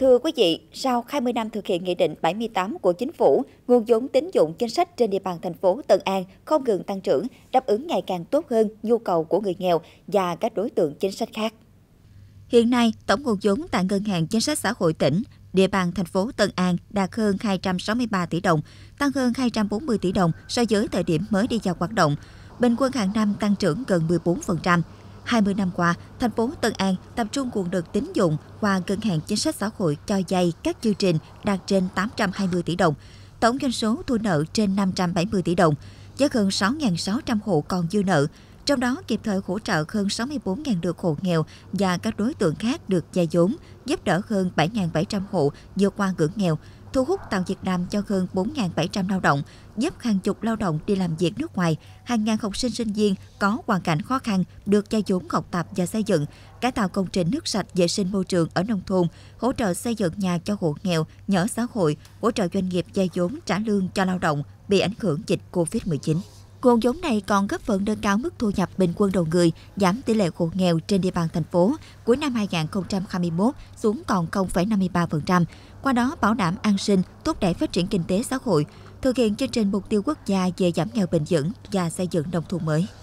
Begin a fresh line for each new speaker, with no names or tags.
Thưa quý vị, sau 20 năm thực hiện Nghị định 78 của Chính phủ, nguồn vốn tín dụng chính sách trên địa bàn thành phố Tân An không ngừng tăng trưởng, đáp ứng ngày càng tốt hơn nhu cầu của người nghèo và các đối tượng chính sách khác. Hiện nay, tổng nguồn vốn tại Ngân hàng Chính sách Xã hội tỉnh, địa bàn thành phố Tân An đạt hơn 263 tỷ đồng, tăng hơn 240 tỷ đồng so với thời điểm mới đi vào hoạt động, bình quân hàng năm tăng trưởng gần 14%. 20 năm qua, thành phố Tân An tập trung nguồn lực tín dụng qua Ngân hàng Chính sách Xã hội cho dây các chương trình đạt trên 820 tỷ đồng, tổng doanh số thu nợ trên 570 tỷ đồng, với hơn 6.600 hộ còn dư nợ, trong đó kịp thời hỗ trợ hơn 64.000 lượt hộ nghèo và các đối tượng khác được gia vốn, giúp đỡ hơn 7.700 hộ vượt qua ngưỡng nghèo, thu hút tạo việc làm cho hơn 4.700 lao động, giúp hàng chục lao động đi làm việc nước ngoài, hàng ngàn học sinh sinh viên có hoàn cảnh khó khăn được gia vốn học tập và xây dựng, cải tạo công trình nước sạch vệ sinh môi trường ở nông thôn, hỗ trợ xây dựng nhà cho hộ nghèo, nhỏ xã hội, hỗ trợ doanh nghiệp gia vốn trả lương cho lao động bị ảnh hưởng dịch Covid-19. Nguồn giống này còn góp phần nâng cao mức thu nhập bình quân đầu người, giảm tỷ lệ hộ nghèo trên địa bàn thành phố cuối năm 2021 xuống còn 0,53%, qua đó bảo đảm an sinh, thúc đẩy phát triển kinh tế xã hội, thực hiện chương trình mục tiêu quốc gia về giảm nghèo bền vững và xây dựng nông thôn mới.